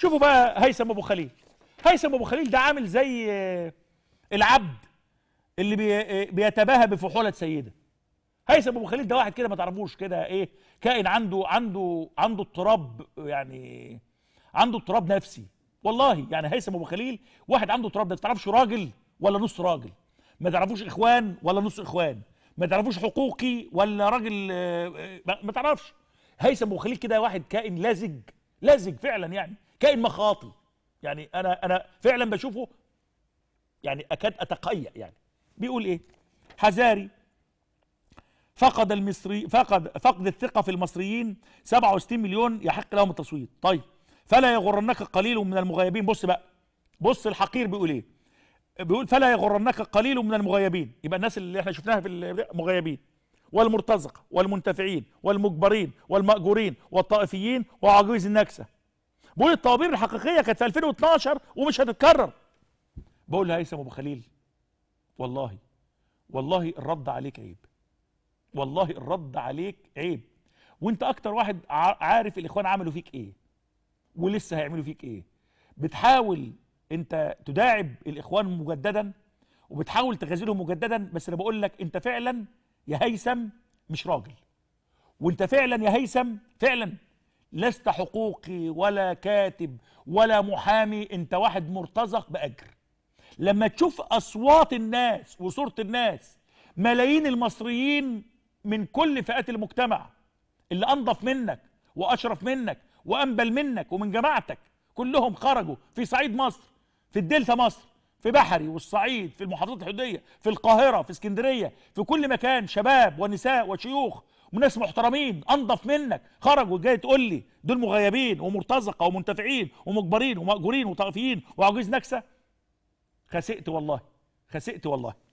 شوفوا بقى هيثم ابو خليل هيثم ابو خليل ده عامل زي آه، العبد اللي بي آه، بيتباهى بفحوله سيده هيثم ابو خليل ده واحد كده ما تعرفوش كده ايه كائن عنده عنده عنده اضطراب يعني عنده اضطراب نفسي والله يعني هيثم ابو خليل واحد عنده اضطراب ده ما تعرفش راجل ولا نص راجل ما تعرفوش اخوان ولا نص اخوان ما تعرفوش حقوقي ولا راجل آه، ما تعرفش هيثم ابو خليل كده واحد كائن لزج لزج فعلا يعني كائن مخاطي يعني انا انا فعلا بشوفه يعني اكاد اتقيأ يعني بيقول ايه حذاري فقد المصري فقد فقد الثقه في المصريين 67 مليون يحق لهم التصويت طيب فلا يغرنك قليل من المغيبين بص بقى بص الحقير بيقول ايه بيقول فلا يغرنك قليل من المغيبين يبقى الناس اللي احنا شفناها في المغيبين والمرتزقه والمنتفعين والمجبرين والماجورين والطائفيين وعجوز النكسه بقول الطوابير الحقيقيه كانت في 2012 ومش هتتكرر بقول لهيثم ابو خليل والله والله الرد عليك عيب والله الرد عليك عيب وانت اكتر واحد عارف الاخوان عملوا فيك ايه ولسه هيعملوا فيك ايه بتحاول انت تداعب الاخوان مجددا وبتحاول تغازلهم مجددا بس انا بقول لك انت فعلا يا هيثم مش راجل وانت فعلا يا هيثم فعلا لست حقوقي ولا كاتب ولا محامي انت واحد مرتزق باجر لما تشوف اصوات الناس وصوره الناس ملايين المصريين من كل فئات المجتمع اللي انضف منك واشرف منك وانبل منك ومن جماعتك كلهم خرجوا في صعيد مصر في الدلتا مصر في بحري والصعيد في المحافظات الحدوديه في القاهره في اسكندريه في كل مكان شباب ونساء وشيوخ وناس محترمين انضف منك خرجوا جاي تقول لي دول مغيبين ومرتزقه ومنتفعين ومجبرين ومأجورين وطائفيين وعجوز نكسه خسئت والله خسئت والله